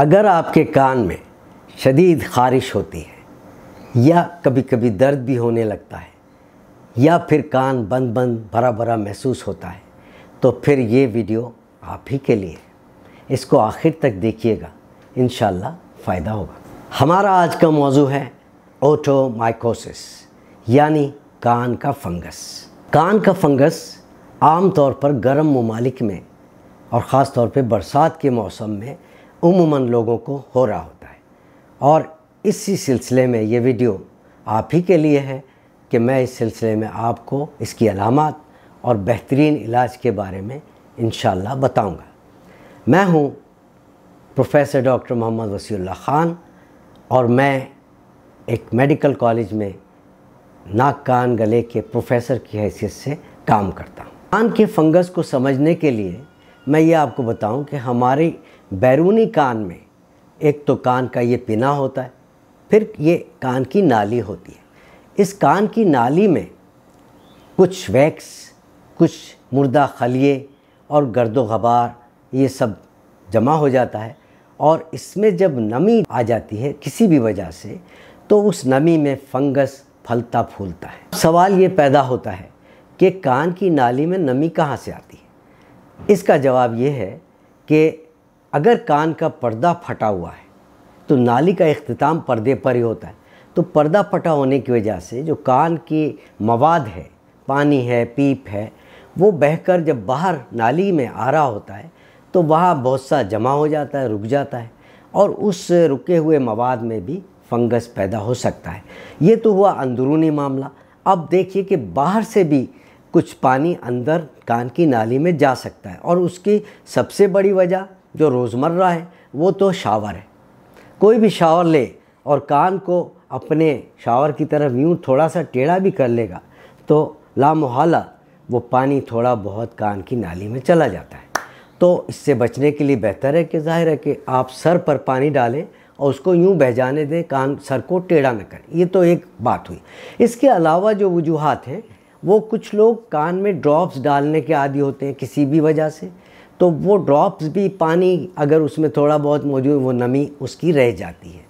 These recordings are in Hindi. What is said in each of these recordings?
अगर आपके कान में शदीद ख़ारिश होती है या कभी कभी दर्द भी होने लगता है या फिर कान बंद बंद भरा भरा महसूस होता है तो फिर ये वीडियो आप ही के लिए इसको आखिर तक देखिएगा इन फ़ायदा होगा हमारा आज का मौजू है ओटोमाइकोसिस यानी कान का फंगस कान का फंगस आम तौर पर गर्म ममालिक में और ख़ास तौर पर बरसात के मौसम में उमूमन लोगों को हो रहा होता है और इसी सिलसिले में ये वीडियो आप ही के लिए है कि मैं इस सिलसिले में आपको इसकी अलामत और बेहतरीन इलाज के बारे में इन बताऊंगा मैं हूँ प्रोफेसर डॉक्टर मोहम्मद वसील्ला ख़ान और मैं एक मेडिकल कॉलेज में नाक कान गले के प्रोफेसर की हैसियत से काम करता हूँ कान के फंगस को समझने के लिए मैं ये आपको बताऊं कि हमारे बैरूनी कान में एक तो कान का ये पिना होता है फिर ये कान की नाली होती है इस कान की नाली में कुछ वैक्स कुछ मुर्दा खलिए और गर्द गबार ये सब जमा हो जाता है और इसमें जब नमी आ जाती है किसी भी वजह से तो उस नमी में फंगस फलता फूलता है सवाल ये पैदा होता है कि कान की नाली में नमी कहाँ से आती है इसका जवाब ये है कि अगर कान का पर्दा फटा हुआ है तो नाली का अख्ताम पर्दे पर ही होता है तो पर्दा फटा होने की वजह से जो कान की मवाद है पानी है पीप है वो बहकर जब बाहर नाली में आ रहा होता है तो वहाँ बहुत सा जमा हो जाता है रुक जाता है और उस रुके हुए मवाद में भी फंगस पैदा हो सकता है ये तो हुआ अंदरूनी मामला अब देखिए कि बाहर से भी कुछ पानी अंदर कान की नाली में जा सकता है और उसकी सबसे बड़ी वजह जो रोज़मर्रा है वो तो शावर है कोई भी शावर ले और कान को अपने शावर की तरफ यूँ थोड़ा सा टेढ़ा भी कर लेगा तो लामोहला वो पानी थोड़ा बहुत कान की नाली में चला जाता है तो इससे बचने के लिए बेहतर है कि जाहिर है कि आप सर पर पानी डालें और उसको यूँ बह जाने दें कान सर को टेढ़ा न करें ये तो एक बात हुई इसके अलावा जो वजूहत हैं वो कुछ लोग कान में ड्रॉप्स डालने के आदि होते हैं किसी भी वजह से तो वो ड्रॉप्स भी पानी अगर उसमें थोड़ा बहुत मौजूद वो नमी उसकी रह जाती है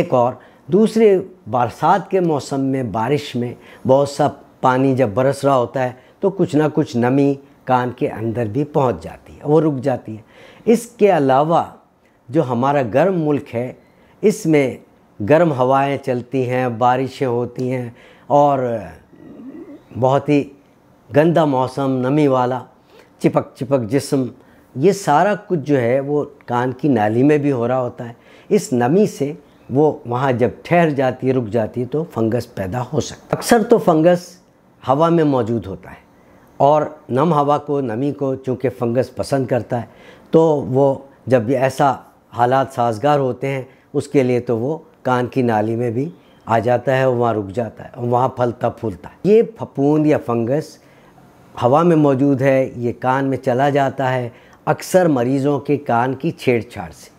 एक और दूसरे बरसात के मौसम में बारिश में बहुत सा पानी जब बरस रहा होता है तो कुछ ना कुछ नमी कान के अंदर भी पहुंच जाती है वो रुक जाती है इसके अलावा जो हमारा गर्म मुल्क है इसमें गर्म हवाएं चलती हैं बारिशें होती हैं और बहुत ही गंदा मौसम नमी वाला चिपक चिपक जिस्म ये सारा कुछ जो है वो कान की नाली में भी हो रहा होता है इस नमी से वो वहाँ जब ठहर जाती है रुक जाती है तो फंगस पैदा हो सकता अक्सर तो फंगस हवा में मौजूद होता है और नम हवा को नमी को चूँकि फंगस पसंद करता है तो वो जब ऐसा हालात साजगार होते हैं उसके लिए तो वो कान की नाली में भी आ जाता है और वहाँ रुक जाता है और वहाँ फलता फूलता है ये फपूंद या फंगस हवा में मौजूद है ये कान में चला जाता है अक्सर मरीज़ों के कान की छेड़छाड़ से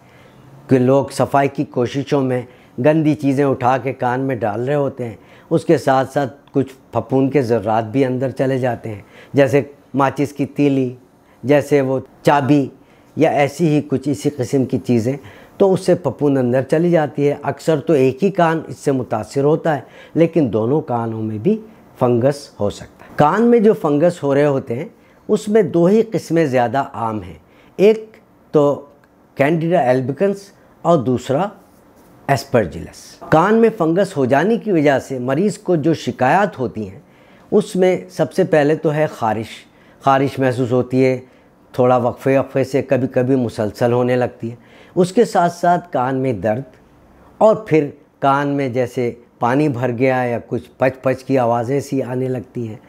कि लोग सफाई की कोशिशों में गंदी चीज़ें उठा के कान में डाल रहे होते हैं उसके साथ साथ कुछ फपूंद के ज़रात भी अंदर चले जाते हैं जैसे माचिस की तीली जैसे वो चाबी या ऐसी ही कुछ इसी किस्म की चीज़ें तो उससे फपूंद अंदर चली जाती है अक्सर तो एक ही कान इससे मुतासर होता है लेकिन दोनों कानों में भी फंगस हो सकता है कान में जो फंगस हो रहे होते हैं उसमें दो ही किस्में ज़्यादा आम हैं एक तो कैंडिडा एल्बिकन्स और दूसरा एस्परजिलस कान में फंगस हो जाने की वजह से मरीज़ को जो शिकायत होती हैं उसमें सबसे पहले तो है ख़ारिश ख़ारिश महसूस होती है थोड़ा वक्फे वक्फे से कभी कभी मुसलसल होने लगती है उसके साथ साथ कान में दर्द और फिर कान में जैसे पानी भर गया या कुछ पच पच की आवाज़ें सी आने लगती हैं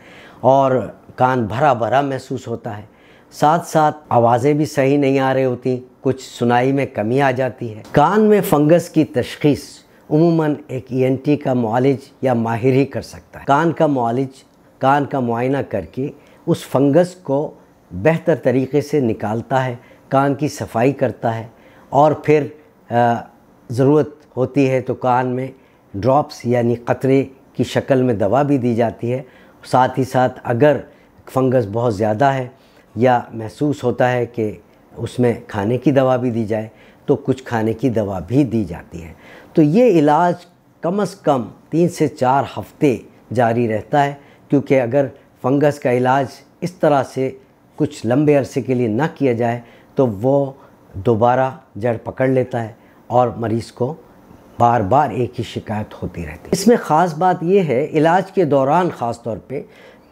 और कान भरा भरा महसूस होता है साथ साथ आवाज़ें भी सही नहीं आ रही होती कुछ सुनाई में कमी आ जाती है कान में फंगस की तशखीस उमूमन एक ई e का मालिज या माहिर ही कर सकता है कान का मालिज कान का मुआयना करके उस फंगस को बेहतर तरीके से निकालता है कान की सफाई करता है और फिर ज़रूरत होती है तो कान में ड्रॉप्स यानी क़तरे की शक्ल में दवा भी दी जाती है साथ ही साथ अगर फंगस बहुत ज़्यादा है या महसूस होता है कि उसमें खाने की दवा भी दी जाए तो कुछ खाने की दवा भी दी जाती है तो ये इलाज कम अज़ कम तीन से चार हफ्ते जारी रहता है क्योंकि अगर फंगस का इलाज इस तरह से कुछ लंबे अरसे के लिए ना किया जाए तो वो दोबारा जड़ पकड़ लेता है और मरीज़ को बार बार एक ही शिकायत होती रहती है इसमें ख़ास बात यह है इलाज के दौरान ख़ास तौर पे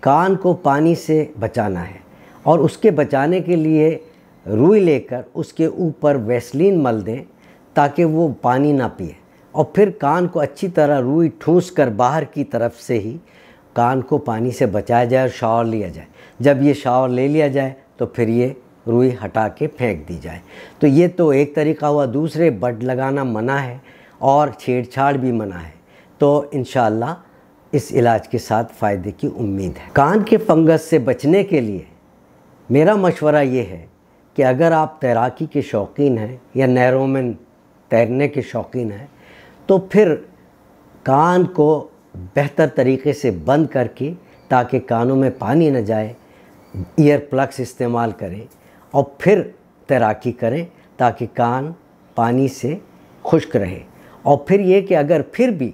कान को पानी से बचाना है और उसके बचाने के लिए रुई लेकर उसके ऊपर वैसलीन मल दें ताकि वो पानी ना पिए और फिर कान को अच्छी तरह रुई ठूस कर बाहर की तरफ से ही कान को पानी से बचाया जाए और शावर लिया जाए जब ये शावर ले लिया जाए तो फिर ये रुई हटा के फेंक दी जाए तो ये तो एक तरीका हुआ दूसरे बड लगाना मना है और छेड़छाड़ भी मना है तो इन इस इलाज के साथ फ़ायदे की उम्मीद है कान के फंगस से बचने के लिए मेरा मशवरा ये है कि अगर आप तैराकी के शौकीन हैं या नहरों में तैरने के शौकीन हैं तो फिर कान को बेहतर तरीके से बंद करके ताकि कानों में पानी न जाए ईयर प्लग्स इस्तेमाल करें और फिर तैराकी करें ताकि कान पानी से खुश्क रहे और फिर ये कि अगर फिर भी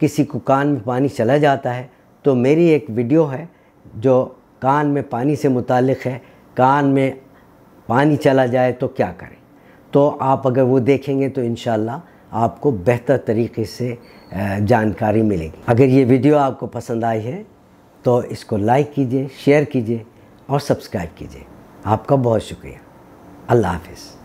किसी को कान में पानी चला जाता है तो मेरी एक वीडियो है जो कान में पानी से मुतक़ है कान में पानी चला जाए तो क्या करें तो आप अगर वो देखेंगे तो इन आपको बेहतर तरीके से जानकारी मिलेगी अगर ये वीडियो आपको पसंद आई है तो इसको लाइक कीजिए शेयर कीजिए और सब्सक्राइब कीजिए आपका बहुत शुक्रिया अल्लाह हाफिज़